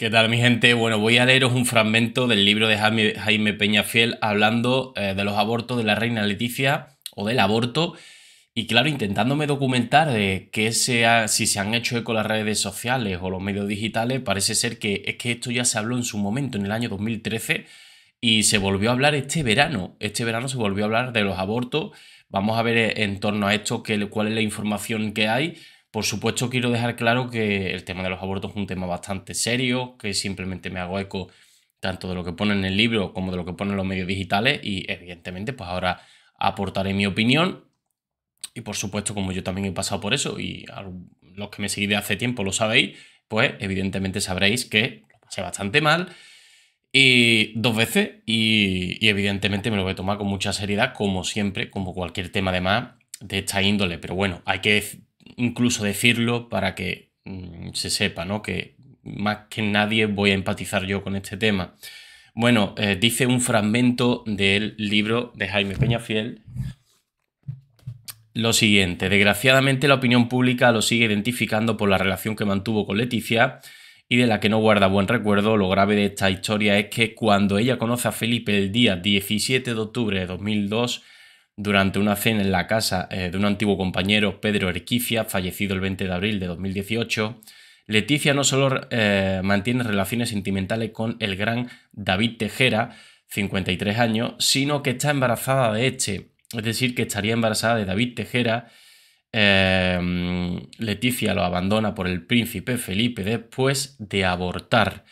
¿Qué tal, mi gente? Bueno, voy a leeros un fragmento del libro de Jaime, Peña Peñafiel hablando eh, de los abortos de la reina Leticia o del aborto. Y claro, intentándome documentar de que sea, si se han hecho eco las redes sociales o los medios digitales, parece ser que es que esto ya se habló en su momento, en el año 2013, y se volvió a hablar este verano. Este verano se volvió a hablar de los abortos. Vamos a ver eh, en torno a esto cuál es la información que hay por supuesto, quiero dejar claro que el tema de los abortos es un tema bastante serio, que simplemente me hago eco tanto de lo que pone en el libro como de lo que pone en los medios digitales y evidentemente pues ahora aportaré mi opinión y por supuesto como yo también he pasado por eso y los que me seguís de hace tiempo lo sabéis, pues evidentemente sabréis que lo pasé bastante mal y dos veces y, evidentemente me lo voy a tomar con mucha seriedad como siempre, como cualquier tema de más de esta índole, pero bueno, hay que incluso decirlo para que mm, se sepa, ¿no? Que más que nadie voy a empatizar yo con este tema. Bueno, eh, dice un fragmento del libro de Jaime Peñafiel lo siguiente. Desgraciadamente la opinión pública lo sigue identificando por la relación que mantuvo con Leticia y de la que no guarda buen recuerdo. Lo grave de esta historia es que cuando ella conoce a Felipe el día 17 de octubre de 2002, durante una cena en la casa eh, de un antiguo compañero, Pedro Erquicia, fallecido el 20 de abril de 2018, Leticia no solo eh, mantiene relaciones sentimentales con el gran David Tejera, 53 años, sino que está embarazada de este, es decir, que estaría embarazada de David Tejera. Eh, Leticia lo abandona por el príncipe Felipe después de abortar.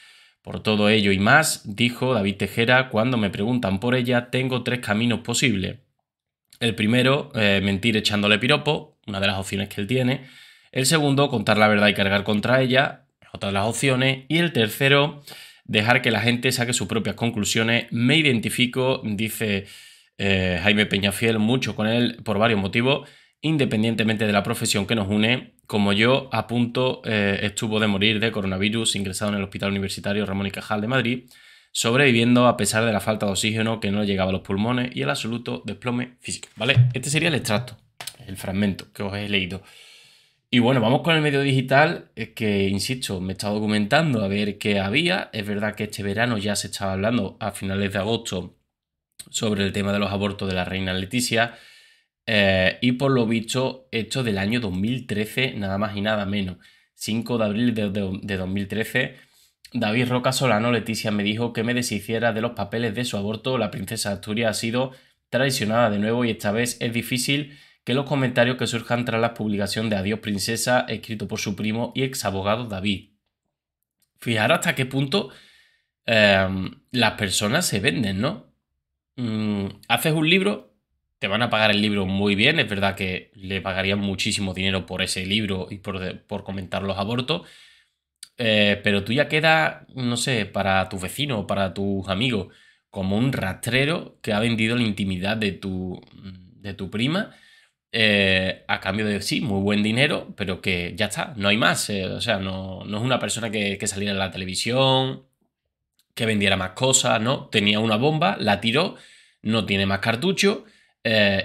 Por todo ello y más, dijo David Tejera, cuando me preguntan por ella, tengo tres caminos posibles el primero, eh, mentir echándole piropo, una de las opciones que él tiene. El segundo, contar la verdad y cargar contra ella, otra de las opciones. Y el tercero, dejar que la gente saque sus propias conclusiones. Me identifico, dice eh, Jaime Peñafiel, mucho con él por varios motivos, independientemente de la profesión que nos une. Como yo, a punto eh, estuvo de morir de coronavirus ingresado en el Hospital Universitario Ramón y Cajal de Madrid sobreviviendo a pesar de la falta de oxígeno que no llegaba a los pulmones y el absoluto desplome físico. ¿Vale? Este sería el extracto, el fragmento que os he leído. Y bueno, vamos con el medio digital, que insisto, me he estado documentando a ver qué había. Es verdad que este verano ya se estaba hablando a finales de agosto sobre el tema de los abortos de la reina Leticia. Eh, y por lo visto, esto del año 2013, nada más y nada menos. 5 de abril de 2013 David Roca Solano Leticia me dijo que me deshiciera de los papeles de su aborto. La princesa Asturias ha sido traicionada de nuevo y esta vez es difícil que los comentarios que surjan tras la publicación de Adiós Princesa, escrito por su primo y ex abogado David. Fijar hasta qué punto em, las personas se venden, ¿no? Mm, haces un libro, te van a pagar el libro muy bien, es verdad que le pagarían muchísimo dinero por ese libro y por, por comentar los abortos eh, pero tú ya queda no sé, para tus vecinos, para tus amigos, como un rastrero que ha vendido la intimidad de tu, de tu prima eh, a cambio de, sí, muy buen dinero, pero que ya está, no hay más. Eh, o sea, no, es una persona que, que saliera en la televisión, que vendiera más cosas, ¿no? Tenía una bomba, la tiró, no tiene más cartucho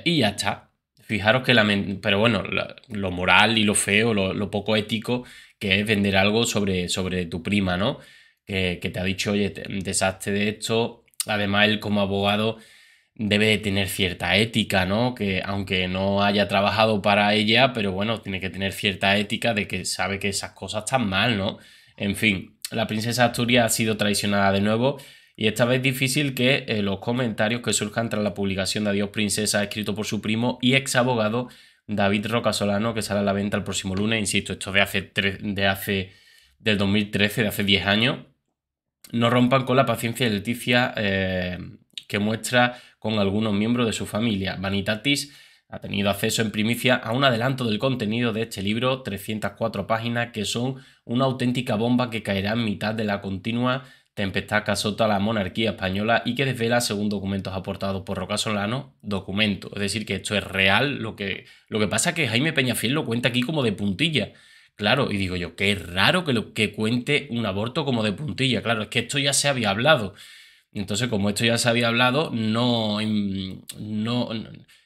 y ya está. Fijaros que la... Pero bueno, lo moral y lo feo, lo, poco ético que es vender algo sobre, sobre tu prima, ¿no? Que, te ha dicho, oye, desaste de esto. Además, él como abogado debe de tener cierta ética, ¿no? Que aunque no haya trabajado para ella, pero bueno, tiene que tener cierta ética de que sabe que esas cosas están mal, ¿no? En fin, la princesa Asturias ha sido traicionada de nuevo y esta vez difícil que eh, los comentarios que surjan tras la publicación de Adiós Princesa, escrito por su primo y ex abogado David Roca Solano, que sale a la venta el próximo lunes. Insisto, esto de hace, de hace del 2013, de hace 10 años. No rompan con la paciencia de Leticia eh, que muestra con algunos miembros de su familia. Vanitatis ha tenido acceso en primicia a un adelanto del contenido de este libro, 304 páginas, que son una auténtica bomba que caerá en mitad de la continua Tempestad que la monarquía española y que desvela, según documentos aportados por Roca Solano, documento. Es decir, que esto es real. Lo que, lo que pasa es que Jaime Peñafiel lo cuenta aquí como de puntilla. Claro, y digo yo, qué raro que, lo, que cuente un aborto como de puntilla. Claro, es que esto ya se había hablado. Entonces, como esto ya se había hablado, no, mm, no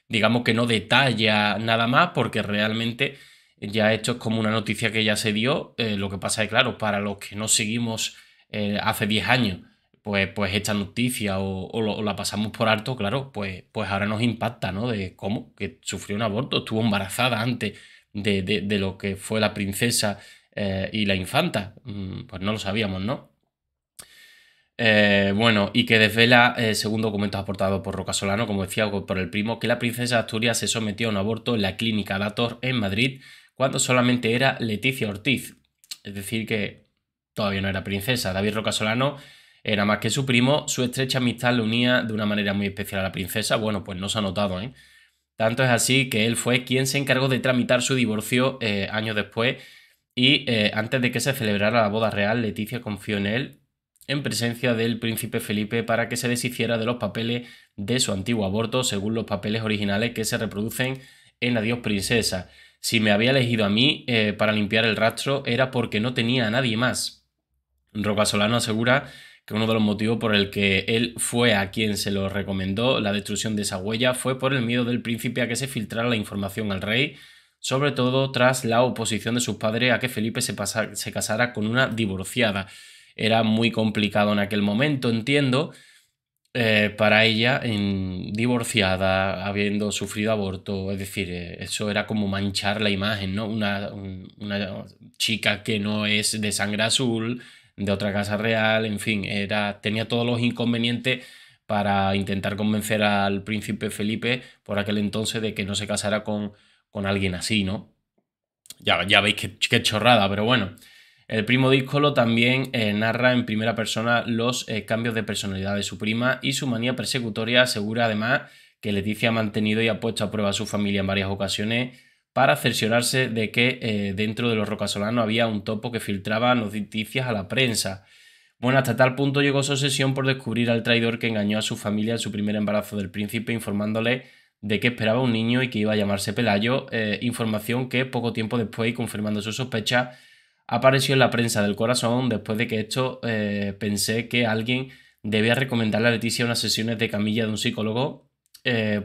digamos que no detalla nada más porque realmente ya esto es como una noticia que ya se dio. Eh, lo que pasa es, claro, para los que no seguimos eh, hace 10 años, pues, pues esta noticia o, la pasamos por alto, claro, pues, pues ahora nos impacta, ¿no? De cómo, que sufrió un aborto, estuvo embarazada antes de, de, lo que fue la princesa eh, y la infanta. Mm, pues no lo sabíamos, ¿no? Eh, bueno, y que desvela, según documentos aportados por Roca Solano, como decía por el primo, que la princesa Asturias se sometió a un aborto en la clínica Dator en Madrid cuando solamente era Leticia Ortiz. Es decir, que todavía no era princesa. David Roca Solano era más que su primo, su estrecha amistad le unía de una manera muy especial a la princesa. Bueno, pues no se ha notado, ¿eh? Tanto es así que él fue quien se encargó de tramitar su divorcio eh, años después y eh, antes de que se celebrara la boda real, Leticia confió en él en presencia del príncipe Felipe para que se deshiciera de los papeles de su antiguo aborto según los papeles originales que se reproducen en Adiós Princesa. Si me había elegido a mí eh, para limpiar el rastro era porque no tenía a nadie más, Roca Solano asegura que uno de los motivos por el que él fue a quien se lo recomendó la destrucción de esa huella fue por el miedo del príncipe a que se filtrara la información al rey, sobre todo tras la oposición de sus padres a que Felipe se, casara con una divorciada. Era muy complicado en aquel momento, entiendo, eh, para ella, en, divorciada, habiendo sufrido aborto, es decir, eh, eso era como manchar la imagen, ¿no? una chica que no es de sangre azul, de otra casa real, en fin, era, tenía todos los inconvenientes para intentar convencer al príncipe Felipe por aquel entonces de que no se casara con, con alguien así, ¿no? Ya, ya veis qué, chorrada, pero bueno. El primo Díscolo también eh, narra en primera persona los eh, cambios de personalidad de su prima y su manía persecutoria asegura además que Leticia ha mantenido y ha puesto a prueba a su familia en varias ocasiones para cerciorarse de que eh, dentro de los rocasolanos había un topo que filtraba noticias a la prensa. Bueno, hasta tal punto llegó su obsesión por descubrir al traidor que engañó a su familia en su primer embarazo del príncipe informándole de que esperaba un niño y que iba a llamarse Pelayo, eh, información que poco tiempo después, confirmando su sospecha, apareció en la prensa del corazón después de que esto eh, pensé que alguien debía recomendarle a Leticia unas sesiones de camilla de un psicólogo,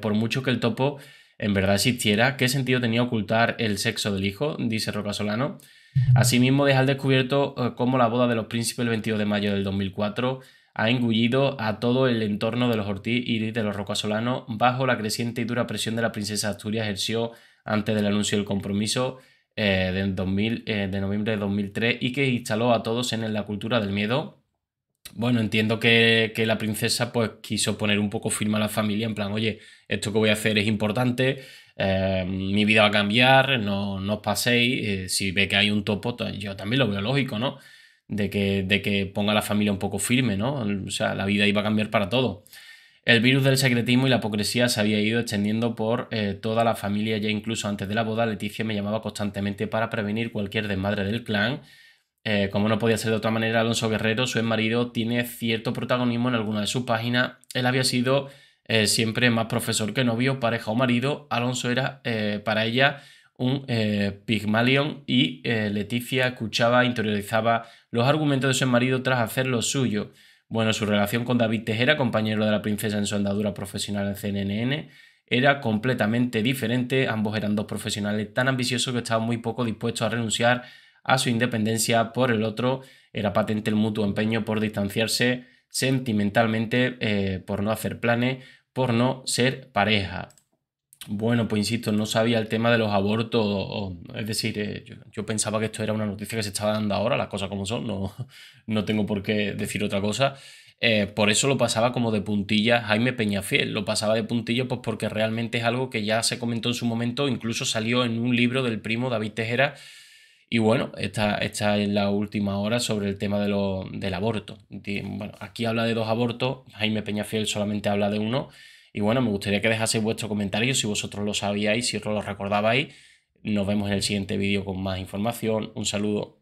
por mucho que el topo en verdad existiera, ¿qué sentido tenía ocultar el sexo del hijo? Dice Roca Solano. Asimismo, deja al descubierto eh, cómo la boda de los príncipes el 22 de mayo del 2004 ha engullido a todo el entorno de los Ortiz y de los Solano bajo la creciente y dura presión de la princesa Asturias ejerció antes del anuncio del compromiso eh, de, eh, de noviembre de 2003 y que instaló a todos en la cultura del miedo, bueno, entiendo que, la princesa pues quiso poner un poco firme a la familia, en plan, oye, esto que voy a hacer es importante, eh, mi vida va a cambiar, no, no os paséis, eh, si ve que hay un topo, yo también lo veo lógico, ¿no? De que, de que ponga a la familia un poco firme, ¿no? O sea, la vida iba a cambiar para todo. El virus del secretismo y la apocresía se había ido extendiendo por eh, toda la familia, ya incluso antes de la boda, Leticia me llamaba constantemente para prevenir cualquier desmadre del clan eh, como no podía ser de otra manera, Alonso Guerrero, su ex marido, tiene cierto protagonismo en alguna de sus páginas. Él había sido eh, siempre más profesor que novio, pareja o marido. Alonso era eh, para ella un pigmalion y Leticia escuchaba, interiorizaba los argumentos de su ex marido tras hacer lo suyo. Bueno, su relación con David Tejera, compañero de la princesa en su andadura profesional en CNN, era completamente diferente. Ambos eran dos profesionales tan ambiciosos que estaban muy poco dispuestos a renunciar a su independencia por el otro, era patente el mutuo empeño por distanciarse sentimentalmente, eh, por no hacer planes, por no ser pareja. Bueno, pues insisto, no sabía el tema de los abortos, es decir, eh, yo, pensaba que esto era una noticia que se estaba dando ahora, las cosas como son, no, no tengo por qué decir otra cosa. Eh, por eso lo pasaba como de puntilla Jaime Peñafiel, lo pasaba de puntilla pues porque realmente es algo que ya se comentó en su momento, incluso salió en un libro del primo David Tejera, y bueno, esta, es la última hora sobre el tema del aborto. aquí habla de dos abortos, Jaime Peñafiel solamente habla de uno. Y bueno, me gustaría que dejaseis vuestro comentario si vosotros lo sabíais, si os lo recordabais. Nos vemos en el siguiente vídeo con más información. Un saludo.